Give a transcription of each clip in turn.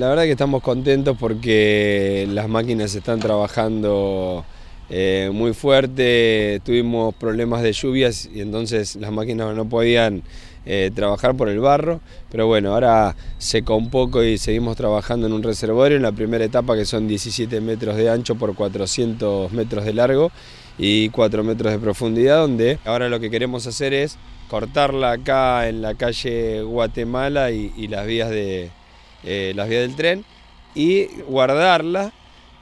la verdad que estamos contentos porque las máquinas están trabajando eh, muy fuerte, tuvimos problemas de lluvias y entonces las máquinas no podían eh, trabajar por el barro, pero bueno, ahora secó un poco y seguimos trabajando en un reservorio en la primera etapa que son 17 metros de ancho por 400 metros de largo y 4 metros de profundidad, donde ahora lo que queremos hacer es cortarla acá en la calle Guatemala y las vías de, eh, las vías del tren, y guardarla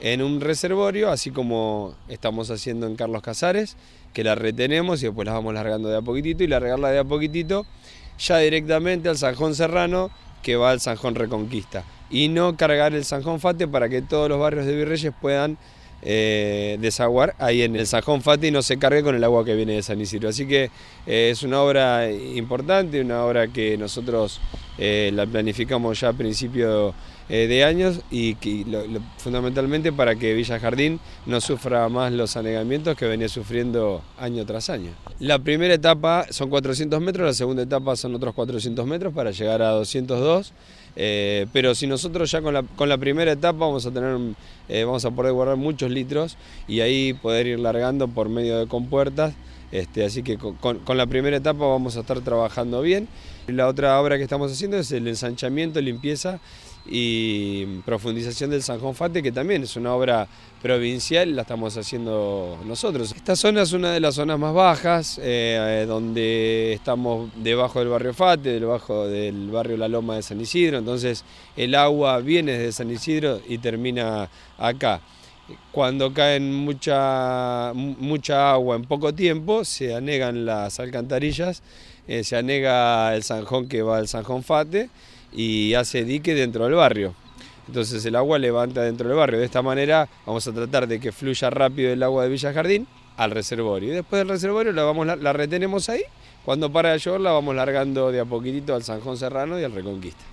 en un reservorio, así como estamos haciendo en Carlos Casares, que la retenemos y después la vamos largando de a poquitito y largarla de a poquitito ya directamente al Sanjón Serrano que va al Sanjón Reconquista y no cargar el Sanjón Fate para que todos los barrios de Virreyes puedan eh, desaguar ahí en el Sanjón Fate y no se cargue con el agua que viene de San Isidro. Así que eh, es una obra importante, una obra que nosotros eh, la planificamos ya a principio eh, de años y, fundamentalmente para que Villa Jardín no sufra más los anegamientos que venía sufriendo año tras año. La primera etapa son 400 metros, la segunda etapa son otros 400 metros para llegar a 202, eh, pero si nosotros ya con la, con la primera etapa vamos a, tener, vamos a poder guardar muchos litros y ahí poder ir largando por medio de compuertas este, así que con, la primera etapa vamos a estar trabajando bien. La otra obra que estamos haciendo es el ensanchamiento, limpieza y profundización del San Fate, que también es una obra provincial, la estamos haciendo nosotros. Esta zona es una de las zonas más bajas, eh, eh, donde estamos debajo del barrio Fate, debajo del barrio La Loma de San Isidro, entonces el agua viene desde San Isidro y termina acá cuando caen mucha, mucha agua en poco tiempo, se anegan las alcantarillas, eh, se anega el zanjón que va al zanjón Fate y hace dique dentro del barrio. Entonces el agua levanta dentro del barrio. De esta manera vamos a tratar de que fluya rápido el agua de Villa Jardín al reservorio. Y después del reservorio la, vamos, la retenemos ahí. Cuando para de llover la vamos largando de a poquitito al Sanjón Serrano y al Reconquista.